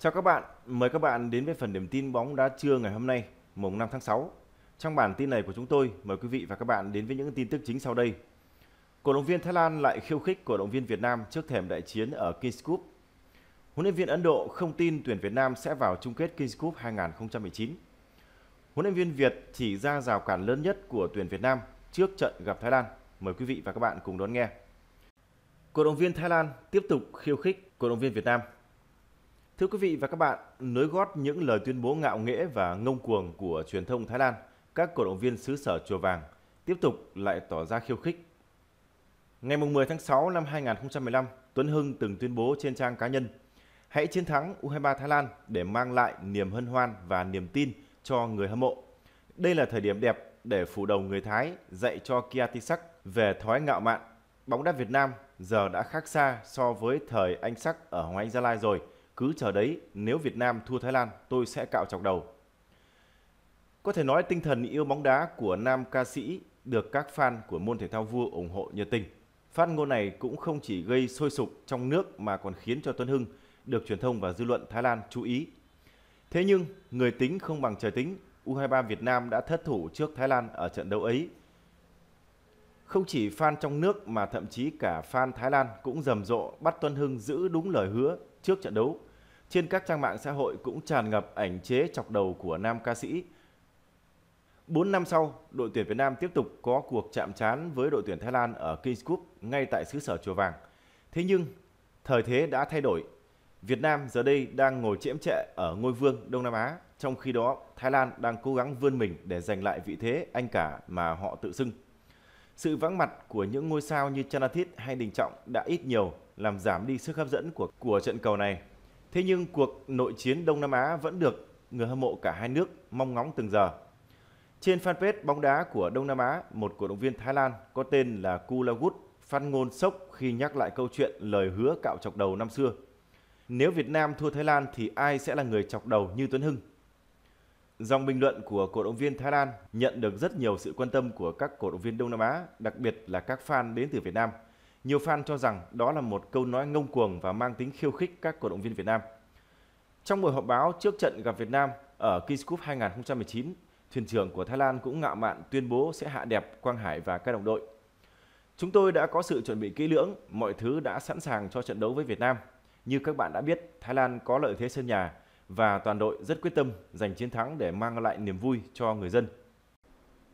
Chào các bạn, mời các bạn đến với phần điểm tin bóng đá trưa ngày hôm nay, mùng 5 tháng 6. Trong bản tin này của chúng tôi, mời quý vị và các bạn đến với những tin tức chính sau đây. Cổ động viên Thái Lan lại khiêu khích cổ động viên Việt Nam trước thềm đại chiến ở Kings Cup. Huấn luyện viên Ấn Độ không tin tuyển Việt Nam sẽ vào chung kết Kings Cup 2019. Huấn luyện viên Việt chỉ ra rào cản lớn nhất của tuyển Việt Nam trước trận gặp Thái Lan. Mời quý vị và các bạn cùng đón nghe. Cổ động viên Thái Lan tiếp tục khiêu khích cổ động viên Việt Nam Thưa quý vị và các bạn, nối gót những lời tuyên bố ngạo nghễ và ngông cuồng của truyền thông Thái Lan, các cổ động viên xứ sở Chùa Vàng tiếp tục lại tỏ ra khiêu khích. Ngày 10 tháng 6 năm 2015, Tuấn Hưng từng tuyên bố trên trang cá nhân Hãy chiến thắng U23 Thái Lan để mang lại niềm hân hoan và niềm tin cho người hâm mộ. Đây là thời điểm đẹp để phủ đầu người Thái dạy cho Kiatisak về thói ngạo mạn. Bóng đá Việt Nam giờ đã khác xa so với thời anh Sắc ở Hoàng Anh Gia Lai rồi – cứ chờ đấy, nếu Việt Nam thua Thái Lan, tôi sẽ cạo chọc đầu. Có thể nói tinh thần yêu bóng đá của nam ca sĩ được các fan của môn thể thao vua ủng hộ nhiệt tình. Phát ngôn này cũng không chỉ gây sôi sục trong nước mà còn khiến cho Tuấn Hưng được truyền thông và dư luận Thái Lan chú ý. Thế nhưng, người tính không bằng trời tính, U23 Việt Nam đã thất thủ trước Thái Lan ở trận đấu ấy. Không chỉ fan trong nước mà thậm chí cả fan Thái Lan cũng rầm rộ bắt Tuấn Hưng giữ đúng lời hứa trước trận đấu trên các trang mạng xã hội cũng tràn ngập ảnh chế chọc đầu của nam ca sĩ. 4 năm sau, đội tuyển Việt Nam tiếp tục có cuộc chạm trán với đội tuyển Thái Lan ở Kings Cup ngay tại xứ sở Chùa Vàng. Thế nhưng, thời thế đã thay đổi. Việt Nam giờ đây đang ngồi chiếm trệ ở ngôi vương Đông Nam Á, trong khi đó Thái Lan đang cố gắng vươn mình để giành lại vị thế anh cả mà họ tự xưng. Sự vắng mặt của những ngôi sao như Chanathit hay Đình Trọng đã ít nhiều làm giảm đi sức hấp dẫn của của trận cầu này Thế nhưng cuộc nội chiến Đông Nam Á vẫn được người hâm mộ cả hai nước mong ngóng từng giờ. Trên fanpage bóng đá của Đông Nam Á, một cổ động viên Thái Lan có tên là Kulagut phát ngôn sốc khi nhắc lại câu chuyện lời hứa cạo chọc đầu năm xưa. Nếu Việt Nam thua Thái Lan thì ai sẽ là người chọc đầu như Tuấn Hưng? Dòng bình luận của cổ động viên Thái Lan nhận được rất nhiều sự quan tâm của các cổ động viên Đông Nam Á, đặc biệt là các fan đến từ Việt Nam – nhiều fan cho rằng đó là một câu nói ngông cuồng và mang tính khiêu khích các cổ động viên Việt Nam. Trong buổi họp báo trước trận gặp Việt Nam ở Kings Cup 2019, thuyền trưởng của Thái Lan cũng ngạo mạn tuyên bố sẽ hạ đẹp Quang Hải và các đồng đội. Chúng tôi đã có sự chuẩn bị kỹ lưỡng, mọi thứ đã sẵn sàng cho trận đấu với Việt Nam. Như các bạn đã biết, Thái Lan có lợi thế sân nhà và toàn đội rất quyết tâm giành chiến thắng để mang lại niềm vui cho người dân.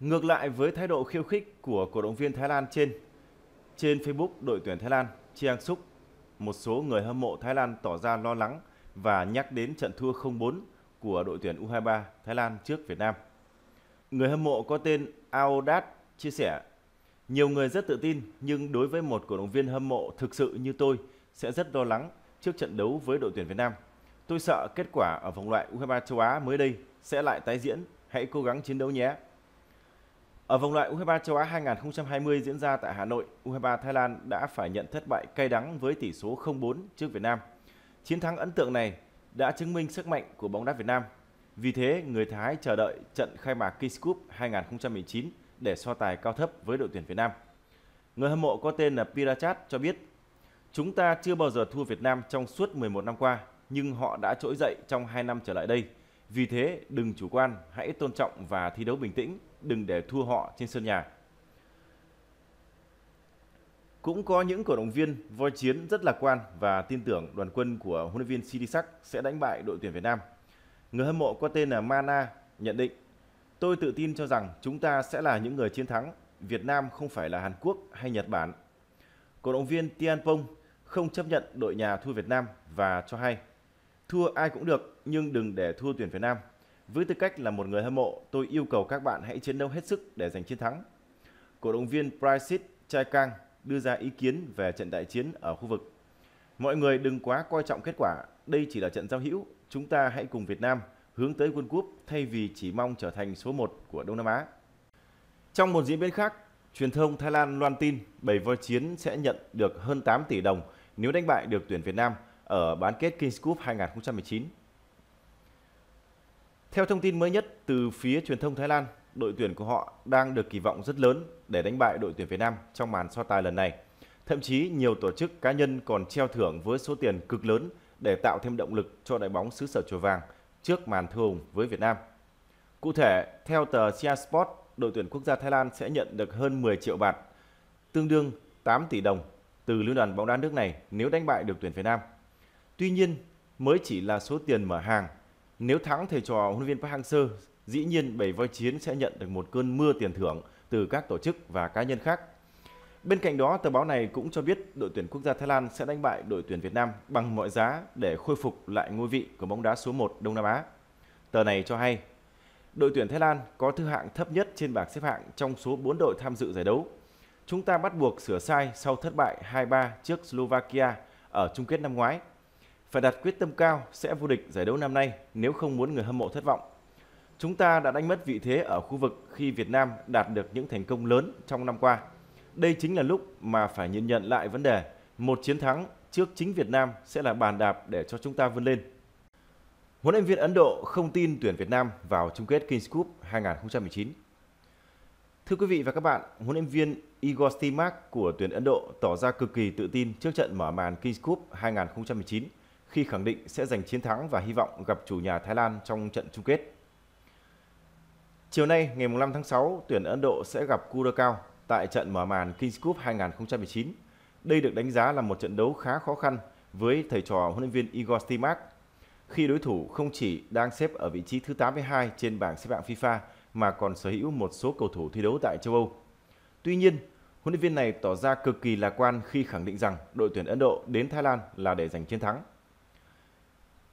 Ngược lại với thái độ khiêu khích của cổ động viên Thái Lan trên, trên Facebook đội tuyển Thái Lan, Chiang Suk, một số người hâm mộ Thái Lan tỏ ra lo lắng và nhắc đến trận thua 0-4 của đội tuyển U23 Thái Lan trước Việt Nam. Người hâm mộ có tên Aodat chia sẻ, nhiều người rất tự tin nhưng đối với một cổ động viên hâm mộ thực sự như tôi sẽ rất lo lắng trước trận đấu với đội tuyển Việt Nam. Tôi sợ kết quả ở vòng loại U23 châu Á mới đây sẽ lại tái diễn, hãy cố gắng chiến đấu nhé. Ở vòng loại U23 châu Á 2020 diễn ra tại Hà Nội, U23 Thái Lan đã phải nhận thất bại cay đắng với tỷ số 0-4 trước Việt Nam. Chiến thắng ấn tượng này đã chứng minh sức mạnh của bóng đá Việt Nam. Vì thế, người Thái chờ đợi trận khai mạc Kings Cup 2019 để so tài cao thấp với đội tuyển Việt Nam. Người hâm mộ có tên là Pirachat cho biết, Chúng ta chưa bao giờ thua Việt Nam trong suốt 11 năm qua, nhưng họ đã trỗi dậy trong 2 năm trở lại đây – vì thế, đừng chủ quan, hãy tôn trọng và thi đấu bình tĩnh, đừng để thua họ trên sân nhà. Cũng có những cổ động viên voi chiến rất lạc quan và tin tưởng đoàn quân của huấn luyện viên Sidisak sẽ đánh bại đội tuyển Việt Nam. Người hâm mộ có tên là Mana nhận định Tôi tự tin cho rằng chúng ta sẽ là những người chiến thắng, Việt Nam không phải là Hàn Quốc hay Nhật Bản. Cổ động viên Tian Pong không chấp nhận đội nhà thua Việt Nam và cho hay Thua ai cũng được nhưng đừng để thua tuyển Việt Nam. Với tư cách là một người hâm mộ, tôi yêu cầu các bạn hãy chiến đấu hết sức để giành chiến thắng. Cổ động viên Priceit Chai Kang đưa ra ý kiến về trận đại chiến ở khu vực. Mọi người đừng quá coi trọng kết quả, đây chỉ là trận giao hữu, chúng ta hãy cùng Việt Nam hướng tới quân Cup thay vì chỉ mong trở thành số 1 của Đông Nam Á. Trong một diễn biến khác, truyền thông Thái Lan loan tin 7 voi chiến sẽ nhận được hơn 8 tỷ đồng nếu đánh bại được tuyển Việt Nam – ở bán kết Kings Cup 2019. Theo thông tin mới nhất từ phía truyền thông Thái Lan, đội tuyển của họ đang được kỳ vọng rất lớn để đánh bại đội tuyển Việt Nam trong màn so tài lần này. Thậm chí nhiều tổ chức cá nhân còn treo thưởng với số tiền cực lớn để tạo thêm động lực cho đội bóng xứ sở chùa vàng trước màn thua hùng với Việt Nam. Cụ thể, theo tờ Sia Sport, đội tuyển quốc gia Thái Lan sẽ nhận được hơn 10 triệu bạt, tương đương 8 tỷ đồng từ Liên đoàn bóng đá nước này nếu đánh bại được tuyển Việt Nam. Tuy nhiên, mới chỉ là số tiền mở hàng. Nếu thắng thầy trò huấn luyện viên Park Hang-seo, dĩ nhiên bảy voi chiến sẽ nhận được một cơn mưa tiền thưởng từ các tổ chức và cá nhân khác. Bên cạnh đó, tờ báo này cũng cho biết đội tuyển quốc gia Thái Lan sẽ đánh bại đội tuyển Việt Nam bằng mọi giá để khôi phục lại ngôi vị của bóng đá số 1 Đông Nam Á. Tờ này cho hay, đội tuyển Thái Lan có thứ hạng thấp nhất trên bảng xếp hạng trong số 4 đội tham dự giải đấu. Chúng ta bắt buộc sửa sai sau thất bại 2-3 trước Slovakia ở chung kết năm ngoái phải đặt quyết tâm cao sẽ vô địch giải đấu năm nay nếu không muốn người hâm mộ thất vọng. Chúng ta đã đánh mất vị thế ở khu vực khi Việt Nam đạt được những thành công lớn trong năm qua. Đây chính là lúc mà phải nhìn nhận lại vấn đề một chiến thắng trước chính Việt Nam sẽ là bàn đạp để cho chúng ta vươn lên. Huấn luyện viên Ấn Độ không tin tuyển Việt Nam vào chung kết Kings Cup 2019. Thưa quý vị và các bạn, huấn luyện viên Igor Stimac của tuyển Ấn Độ tỏ ra cực kỳ tự tin trước trận mở màn Kings Cup 2019 khi khẳng định sẽ giành chiến thắng và hy vọng gặp chủ nhà Thái Lan trong trận chung kết. Chiều nay, ngày 5 tháng 6, tuyển Ấn Độ sẽ gặp Curacao tại trận mở màn Kings Cup 2019. Đây được đánh giá là một trận đấu khá khó khăn với thầy trò huấn luyện viên Igor Stimac khi đối thủ không chỉ đang xếp ở vị trí thứ 82 trên bảng xếp hạng FIFA mà còn sở hữu một số cầu thủ thi đấu tại châu Âu. Tuy nhiên, huấn luyện viên này tỏ ra cực kỳ lạc quan khi khẳng định rằng đội tuyển Ấn Độ đến Thái Lan là để giành chiến thắng.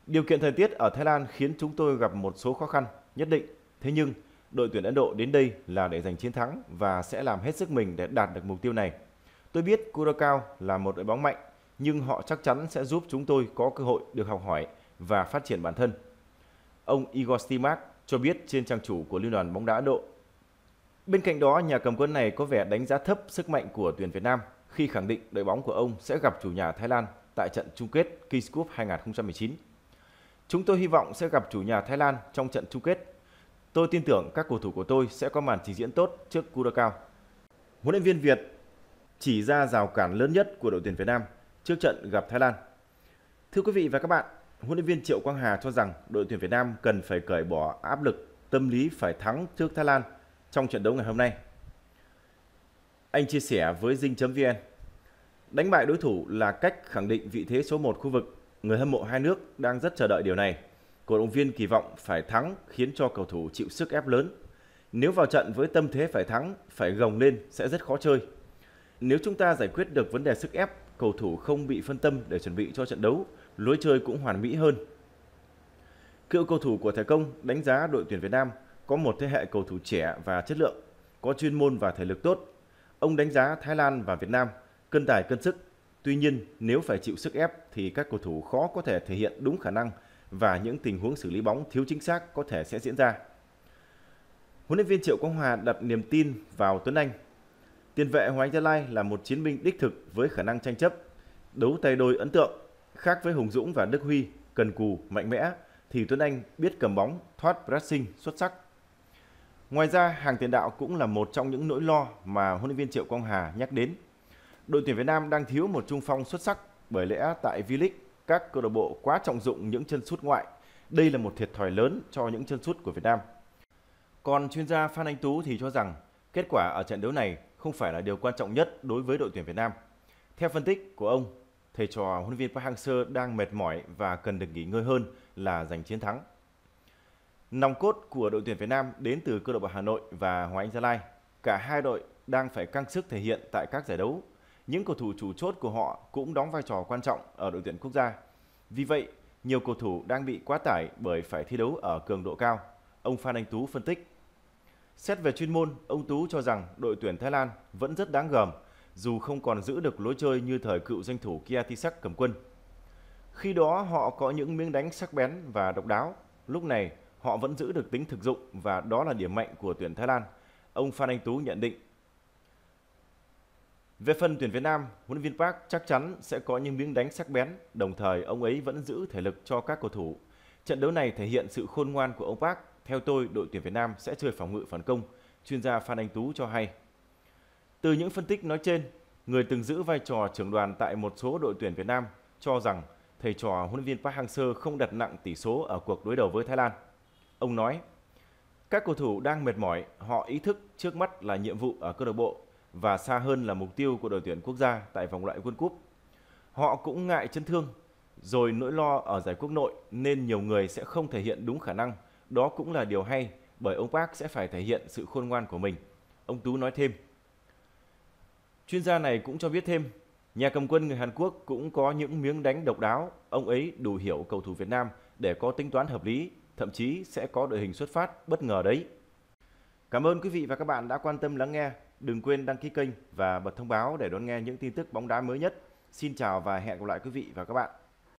Điều kiện thời tiết ở Thái Lan khiến chúng tôi gặp một số khó khăn nhất định. Thế nhưng, đội tuyển Ấn Độ đến đây là để giành chiến thắng và sẽ làm hết sức mình để đạt được mục tiêu này. Tôi biết Curacao là một đội bóng mạnh, nhưng họ chắc chắn sẽ giúp chúng tôi có cơ hội được học hỏi và phát triển bản thân. Ông Igor Stimac cho biết trên trang chủ của Liên đoàn bóng đá Ấn Độ. Bên cạnh đó, nhà cầm quân này có vẻ đánh giá thấp sức mạnh của tuyển Việt Nam khi khẳng định đội bóng của ông sẽ gặp chủ nhà Thái Lan tại trận chung kết Kings Cup 2019. Chúng tôi hy vọng sẽ gặp chủ nhà Thái Lan trong trận chung kết. Tôi tin tưởng các cầu thủ của tôi sẽ có màn trình diễn tốt trước Curacao. Huấn luyện viên Việt chỉ ra rào cản lớn nhất của đội tuyển Việt Nam trước trận gặp Thái Lan. Thưa quý vị và các bạn, huấn luyện viên Triệu Quang Hà cho rằng đội tuyển Việt Nam cần phải cởi bỏ áp lực tâm lý phải thắng trước Thái Lan trong trận đấu ngày hôm nay. Anh chia sẻ với Dinh.vn, đánh bại đối thủ là cách khẳng định vị thế số 1 khu vực người hâm mộ hai nước đang rất chờ đợi điều này. Cổ động viên kỳ vọng phải thắng khiến cho cầu thủ chịu sức ép lớn. Nếu vào trận với tâm thế phải thắng, phải gồng lên sẽ rất khó chơi. Nếu chúng ta giải quyết được vấn đề sức ép, cầu thủ không bị phân tâm để chuẩn bị cho trận đấu, lối chơi cũng hoàn mỹ hơn. Cựu cầu thủ của Thái Công đánh giá đội tuyển Việt Nam có một thế hệ cầu thủ trẻ và chất lượng, có chuyên môn và thể lực tốt. Ông đánh giá Thái Lan và Việt Nam cân tài cân sức Tuy nhiên, nếu phải chịu sức ép thì các cầu thủ khó có thể thể hiện đúng khả năng và những tình huống xử lý bóng thiếu chính xác có thể sẽ diễn ra. Huấn luyện viên Triệu Quang Hòa đặt niềm tin vào Tuấn Anh. Tiền vệ Hoàng Anh Gia Lai là một chiến binh đích thực với khả năng tranh chấp, đấu tay đôi ấn tượng. Khác với Hùng Dũng và Đức Huy, cần cù, mạnh mẽ, thì Tuấn Anh biết cầm bóng, thoát pressing xuất sắc. Ngoài ra, hàng tiền đạo cũng là một trong những nỗi lo mà huấn luyện viên Triệu Quang Hà nhắc đến – đội tuyển Việt Nam đang thiếu một trung phong xuất sắc bởi lẽ tại V-League các câu lạc bộ quá trọng dụng những chân sút ngoại. Đây là một thiệt thòi lớn cho những chân sút của Việt Nam. Còn chuyên gia Phan Anh Tú thì cho rằng kết quả ở trận đấu này không phải là điều quan trọng nhất đối với đội tuyển Việt Nam. Theo phân tích của ông, thầy trò huấn luyện viên Park Hang-seo đang mệt mỏi và cần được nghỉ ngơi hơn là giành chiến thắng. Nòng cốt của đội tuyển Việt Nam đến từ câu lạc bộ Hà Nội và Hoàng Anh Gia Lai. Cả hai đội đang phải căng sức thể hiện tại các giải đấu những cầu thủ chủ chốt của họ cũng đóng vai trò quan trọng ở đội tuyển quốc gia. Vì vậy, nhiều cầu thủ đang bị quá tải bởi phải thi đấu ở cường độ cao, ông Phan Anh Tú phân tích. Xét về chuyên môn, ông Tú cho rằng đội tuyển Thái Lan vẫn rất đáng gờm, dù không còn giữ được lối chơi như thời cựu danh thủ Kiatisak cầm quân. Khi đó họ có những miếng đánh sắc bén và độc đáo, lúc này họ vẫn giữ được tính thực dụng và đó là điểm mạnh của tuyển Thái Lan. Ông Phan Anh Tú nhận định về phần tuyển Việt Nam, huấn luyện viên Park chắc chắn sẽ có những miếng đánh sắc bén, đồng thời ông ấy vẫn giữ thể lực cho các cầu thủ. Trận đấu này thể hiện sự khôn ngoan của ông Park. Theo tôi, đội tuyển Việt Nam sẽ chơi phòng ngự phản công, chuyên gia Phan Anh Tú cho hay. Từ những phân tích nói trên, người từng giữ vai trò trưởng đoàn tại một số đội tuyển Việt Nam cho rằng thầy trò huấn luyện viên Park Hang-seo không đặt nặng tỷ số ở cuộc đối đầu với Thái Lan. Ông nói: "Các cầu thủ đang mệt mỏi, họ ý thức trước mắt là nhiệm vụ ở câu lạc bộ và xa hơn là mục tiêu của đội tuyển quốc gia tại vòng loại World Cup. Họ cũng ngại chấn thương, rồi nỗi lo ở giải quốc nội nên nhiều người sẽ không thể hiện đúng khả năng. Đó cũng là điều hay bởi ông Park sẽ phải thể hiện sự khôn ngoan của mình. Ông Tú nói thêm. Chuyên gia này cũng cho biết thêm, nhà cầm quân người Hàn Quốc cũng có những miếng đánh độc đáo. Ông ấy đủ hiểu cầu thủ Việt Nam để có tính toán hợp lý, thậm chí sẽ có đội hình xuất phát bất ngờ đấy. Cảm ơn quý vị và các bạn đã quan tâm lắng nghe. Đừng quên đăng ký kênh và bật thông báo để đón nghe những tin tức bóng đá mới nhất. Xin chào và hẹn gặp lại quý vị và các bạn.